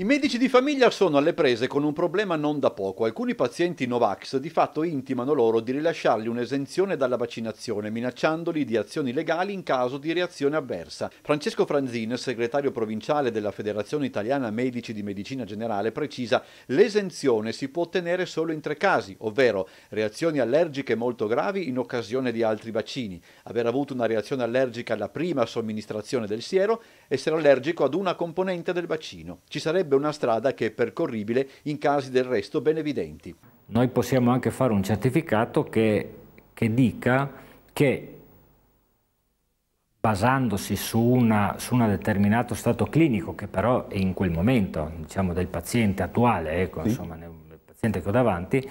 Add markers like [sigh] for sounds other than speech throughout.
I medici di famiglia sono alle prese con un problema non da poco. Alcuni pazienti Novax di fatto intimano loro di rilasciargli un'esenzione dalla vaccinazione, minacciandoli di azioni legali in caso di reazione avversa. Francesco Franzin, segretario provinciale della Federazione Italiana Medici di Medicina Generale, precisa l'esenzione si può ottenere solo in tre casi, ovvero reazioni allergiche molto gravi in occasione di altri vaccini, aver avuto una reazione allergica alla prima somministrazione del siero, essere allergico ad una componente del vaccino. Ci sarebbe sarebbe una strada che è percorribile in casi del resto ben evidenti. Noi possiamo anche fare un certificato che, che dica che basandosi su, una, su un determinato stato clinico, che però è in quel momento, diciamo, del paziente attuale, ecco, sì. insomma, del paziente che ho davanti,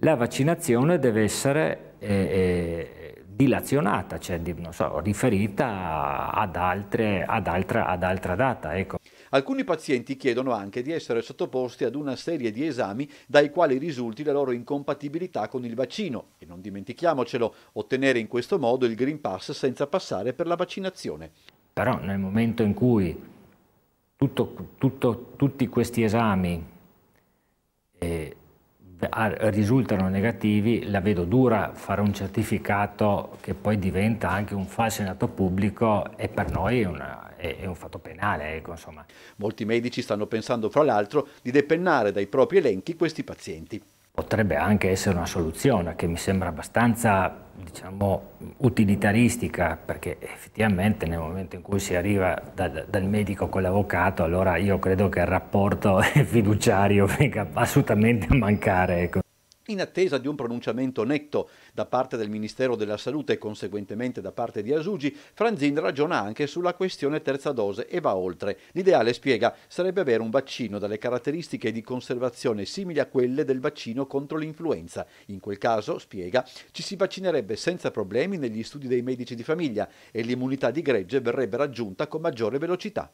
la vaccinazione deve essere eh, eh, dilazionata, cioè so, riferita ad, altre, ad, altra, ad, altra, data. Ecco. Alcuni pazienti chiedono anche di essere sottoposti ad una serie di esami dai quali risulti la loro incompatibilità con il vaccino e non dimentichiamocelo, ottenere in questo modo il Green Pass senza passare per la vaccinazione. Però nel momento in cui tutto, tutto, tutti questi esami eh, risultano negativi, la vedo dura fare un certificato che poi diventa anche un falso in atto pubblico e per noi è, una, è, è un fatto penale. Ecco, Molti medici stanno pensando, fra l'altro, di depennare dai propri elenchi questi pazienti potrebbe anche essere una soluzione che mi sembra abbastanza diciamo, utilitaristica, perché effettivamente nel momento in cui si arriva da, dal medico con l'avvocato, allora io credo che il rapporto [laughs] fiduciario venga assolutamente a mancare. Ecco in attesa di un pronunciamento netto da parte del Ministero della Salute e conseguentemente da parte di Asugi, Franzin ragiona anche sulla questione terza dose e va oltre. L'ideale, spiega, sarebbe avere un vaccino dalle caratteristiche di conservazione simili a quelle del vaccino contro l'influenza. In quel caso, spiega, ci si vaccinerebbe senza problemi negli studi dei medici di famiglia e l'immunità di gregge verrebbe raggiunta con maggiore velocità.